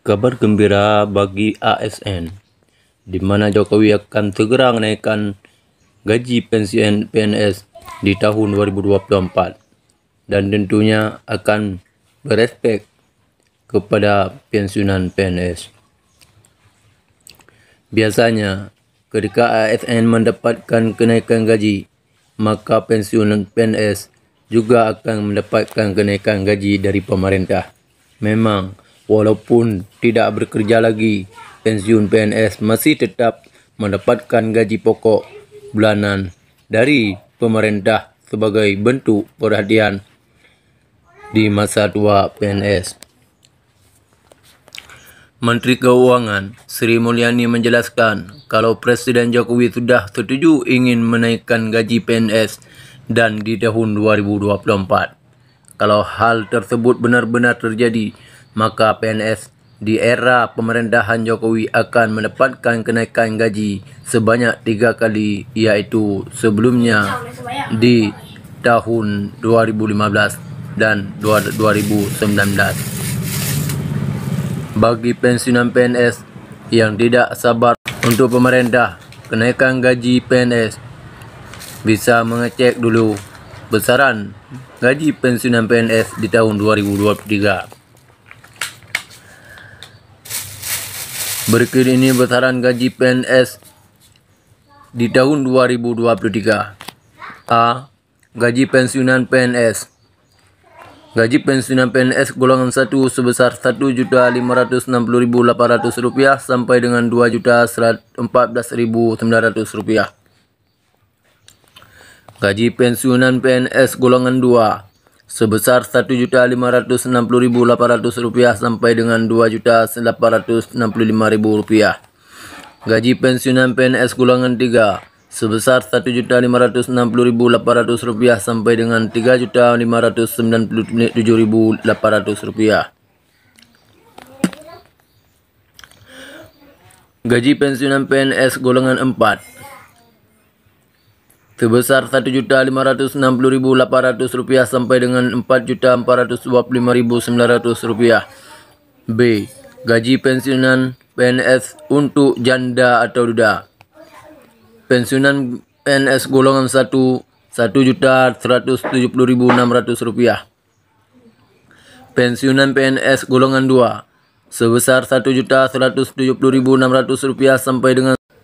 Kabar gembira bagi ASN di mana Jokowi akan segera menaikkan gaji pensiun PNS di tahun 2024 dan tentunya akan berespek kepada pensiunan PNS. Biasanya ketika ASN mendapatkan kenaikan gaji maka pensiunan PNS juga akan mendapatkan kenaikan gaji dari pemerintah. Memang, Walaupun tidak bekerja lagi, pensiun PNS masih tetap mendapatkan gaji pokok bulanan dari pemerintah sebagai bentuk perhatian di masa tua PNS. Menteri Keuangan Sri Mulyani menjelaskan kalau Presiden Jokowi sudah setuju ingin menaikkan gaji PNS dan di tahun 2024. Kalau hal tersebut benar-benar terjadi, maka PNS di era pemerintahan Jokowi akan mendapatkan kenaikan gaji sebanyak tiga kali iaitu sebelumnya di tahun 2015 dan 2019. Bagi pensiunan PNS yang tidak sabar untuk pemerintah kenaikan gaji PNS bisa mengecek dulu besaran gaji pensiunan PNS di tahun 2023. Berikut ini besaran gaji PNS di tahun 2023. A. Gaji pensiunan PNS. Gaji pensiunan PNS golongan 1 sebesar Rp1.560.800 sampai dengan Rp2.014.900. Gaji pensiunan PNS golongan 2 sebesar Rp1.560.800 sampai dengan Rp2.865.000. Gaji pensiunan PNS golongan 3 sebesar Rp1.560.800 sampai dengan Rp3.597.800. Gaji pensiunan PNS golongan 4 sebesar Rp1.560.800 sampai dengan Rp4.425.900. B. Gaji pensiunan PNS untuk janda atau duda. Pensiunan PNS golongan 1 Rp1.170.600. Pensiunan PNS golongan 2 sebesar Rp1.170.600 sampai dengan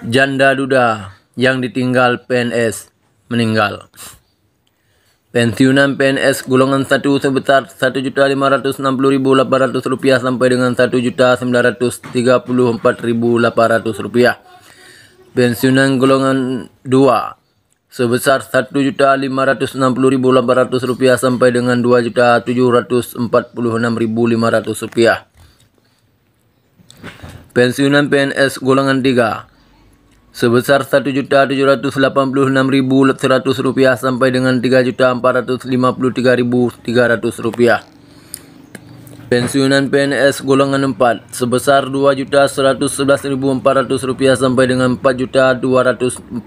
Janda duda yang ditinggal PNS meninggal. Pensiunan PNS golongan 1 sebesar Rp1.560.800 sampai dengan Rp1.934.800. Pensiunan golongan 2 sebesar Rp1.560.800 sampai dengan Rp2.746.500. Pensiunan PNS golongan 3 sebesar Rp1.786.100 sampai dengan Rp3.453.300. Pensiunan PNS golongan 4 sebesar Rp2.111.400 sampai dengan Rp4.243.600.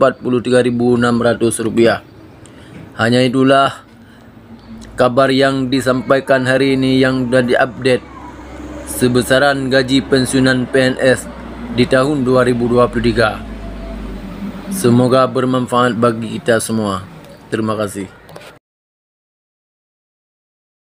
Hanya itulah kabar yang disampaikan hari ini yang sudah diupdate sebesaran gaji pensiunan PNS di tahun 2023. Semoga bermanfaat bagi kita semua. Terima kasih.